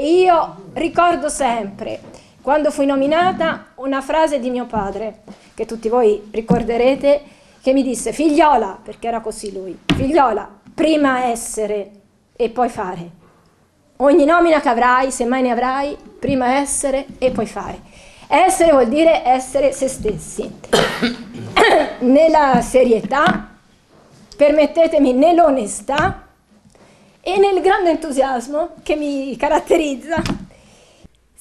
io ricordo sempre, quando fui nominata, una frase di mio padre, che tutti voi ricorderete, che mi disse, figliola, perché era così lui, figliola, prima essere e poi fare. Ogni nomina che avrai, se mai ne avrai, prima essere e poi fare. Essere vuol dire essere se stessi. Nella serietà, permettetemi, nell'onestà, e nel grande entusiasmo che mi caratterizza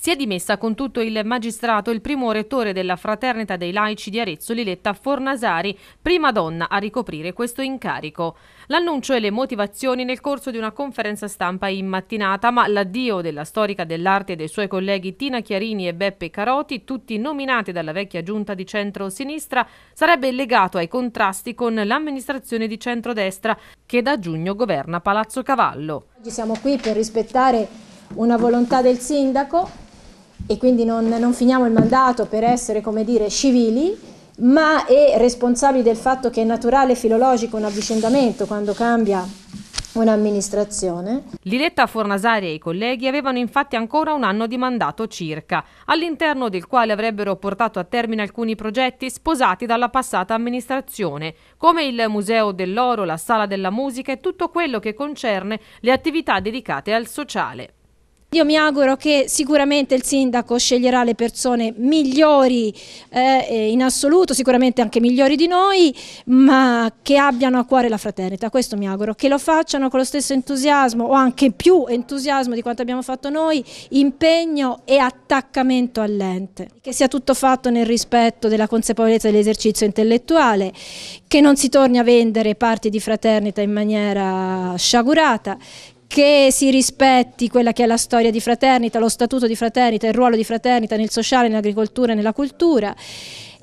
si è dimessa con tutto il magistrato il primo rettore della Fraternita dei Laici di Arezzo, Liletta Fornasari, prima donna a ricoprire questo incarico. L'annuncio e le motivazioni nel corso di una conferenza stampa in mattinata, ma l'addio della storica dell'arte e dei suoi colleghi Tina Chiarini e Beppe Caroti, tutti nominati dalla vecchia giunta di centro-sinistra, sarebbe legato ai contrasti con l'amministrazione di centrodestra che da giugno governa Palazzo Cavallo. Oggi siamo qui per rispettare una volontà del sindaco e quindi non, non finiamo il mandato per essere, come dire, civili, ma è responsabile del fatto che è naturale e filologico un avvicendamento quando cambia un'amministrazione. Liletta Fornasari e i colleghi avevano infatti ancora un anno di mandato circa, all'interno del quale avrebbero portato a termine alcuni progetti sposati dalla passata amministrazione, come il Museo dell'Oro, la Sala della Musica e tutto quello che concerne le attività dedicate al sociale. Io mi auguro che sicuramente il sindaco sceglierà le persone migliori eh, eh, in assoluto, sicuramente anche migliori di noi, ma che abbiano a cuore la fraternità, questo mi auguro, che lo facciano con lo stesso entusiasmo o anche più entusiasmo di quanto abbiamo fatto noi, impegno e attaccamento all'ente, che sia tutto fatto nel rispetto della consapevolezza dell'esercizio intellettuale, che non si torni a vendere parti di fraternità in maniera sciagurata, che si rispetti quella che è la storia di Fraternita, lo statuto di Fraternita, il ruolo di Fraternita nel sociale, nell'agricoltura e nella cultura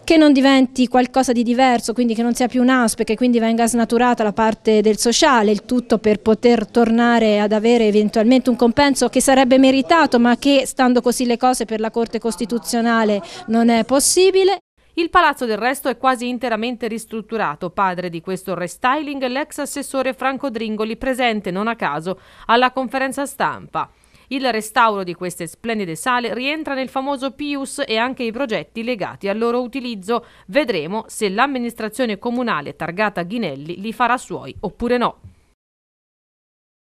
che non diventi qualcosa di diverso, quindi che non sia più un ASP, che quindi venga snaturata la parte del sociale, il tutto per poter tornare ad avere eventualmente un compenso che sarebbe meritato, ma che stando così le cose per la Corte Costituzionale non è possibile. Il palazzo del resto è quasi interamente ristrutturato. Padre di questo restyling è l'ex assessore Franco Dringoli, presente non a caso alla conferenza stampa. Il restauro di queste splendide sale rientra nel famoso Pius e anche i progetti legati al loro utilizzo. Vedremo se l'amministrazione comunale targata Ghinelli li farà suoi oppure no.